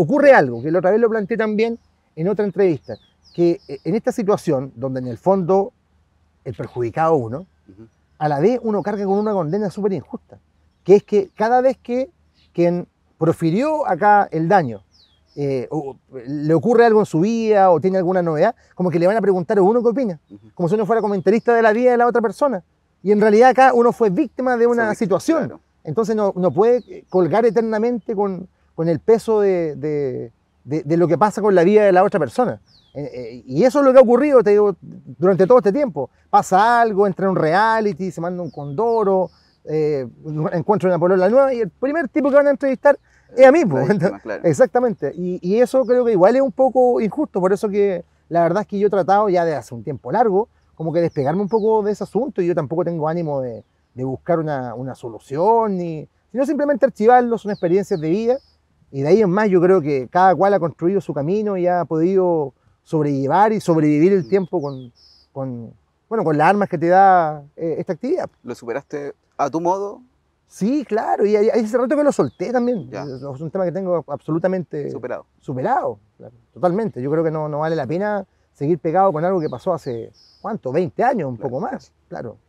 ocurre algo, que la otra vez lo planteé también en otra entrevista, que eh, en esta situación, donde en el fondo el perjudicado uno, a la vez uno carga con una condena súper injusta, que es que cada vez que quien profirió acá el daño, eh, le ocurre algo en su vida o tiene alguna novedad, como que le van a preguntar a uno qué opina, como si uno fuera comentarista de la vida de la otra persona. Y en realidad acá uno fue víctima de una situación. Entonces no, no, puede colgar eternamente con, con el peso de, lo que pasa con la vida de la otra persona. Eh, eh, y eso es lo que ha ocurrido, te digo, durante todo este tiempo. Pasa algo, entra en un reality, se manda un condoro, eh, encuentra una polola nueva y el primer tipo que van a entrevistar es a mí. Pues, Exactamente. Y, eso creo que igual es un poco injusto, por eso que la verdad es que yo he tratado ya de hace un tiempo largo, como que despegarme un poco de ese asunto y yo tampoco tengo ánimo de, buscar una, una solución, sino simplemente archivarlo, son experiencias de vida y de ahí en más yo creo que cada cual ha construido su camino y ha podido sobrellevar y sobrevivir el mm. tiempo con, con bueno, con las armas que te da eh, esta actividad. ¿Lo superaste a tu modo? Sí, claro, y ese rato que lo solté también. Es un tema que tengo absolutamente superado. totalmente. Yo creo que no, vale la pena seguir pegado con algo que pasó hace, ¿cuánto? 20 años, un poco más, claro.